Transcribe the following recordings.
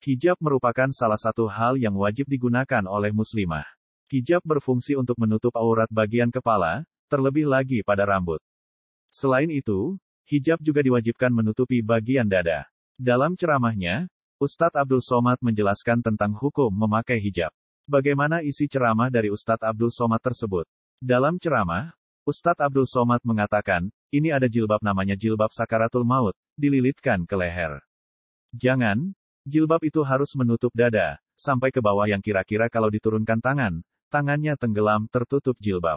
Hijab merupakan salah satu hal yang wajib digunakan oleh muslimah. Hijab berfungsi untuk menutup aurat bagian kepala, terlebih lagi pada rambut. Selain itu, hijab juga diwajibkan menutupi bagian dada. Dalam ceramahnya, Ustadz Abdul Somad menjelaskan tentang hukum memakai hijab. Bagaimana isi ceramah dari Ustadz Abdul Somad tersebut? Dalam ceramah, Ustadz Abdul Somad mengatakan, ini ada jilbab namanya jilbab sakaratul maut, dililitkan ke leher. Jangan, Jilbab itu harus menutup dada, sampai ke bawah yang kira-kira kalau diturunkan tangan, tangannya tenggelam tertutup jilbab.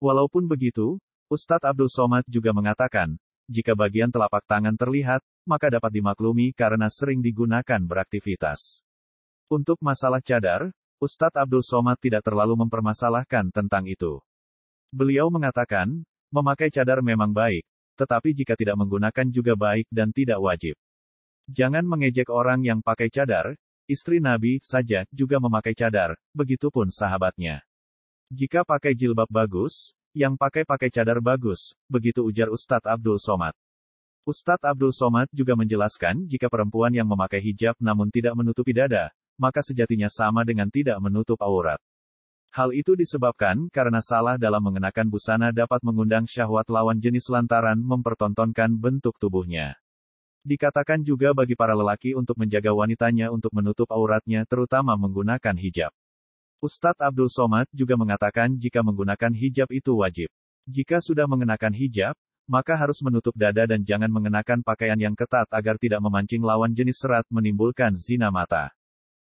Walaupun begitu, Ustadz Abdul Somad juga mengatakan, jika bagian telapak tangan terlihat, maka dapat dimaklumi karena sering digunakan beraktivitas. Untuk masalah cadar, Ustadz Abdul Somad tidak terlalu mempermasalahkan tentang itu. Beliau mengatakan, memakai cadar memang baik, tetapi jika tidak menggunakan juga baik dan tidak wajib. Jangan mengejek orang yang pakai cadar, istri Nabi saja juga memakai cadar, begitupun sahabatnya. Jika pakai jilbab bagus, yang pakai pakai cadar bagus, begitu ujar Ustadz Abdul Somad. Ustadz Abdul Somad juga menjelaskan jika perempuan yang memakai hijab namun tidak menutupi dada, maka sejatinya sama dengan tidak menutup aurat. Hal itu disebabkan karena salah dalam mengenakan busana dapat mengundang syahwat lawan jenis lantaran mempertontonkan bentuk tubuhnya. Dikatakan juga bagi para lelaki untuk menjaga wanitanya untuk menutup auratnya terutama menggunakan hijab. Ustadz Abdul Somad juga mengatakan jika menggunakan hijab itu wajib. Jika sudah mengenakan hijab, maka harus menutup dada dan jangan mengenakan pakaian yang ketat agar tidak memancing lawan jenis serat menimbulkan zina mata.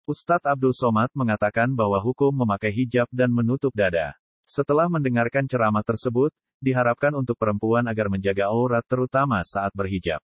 Ustadz Abdul Somad mengatakan bahwa hukum memakai hijab dan menutup dada. Setelah mendengarkan ceramah tersebut, diharapkan untuk perempuan agar menjaga aurat terutama saat berhijab.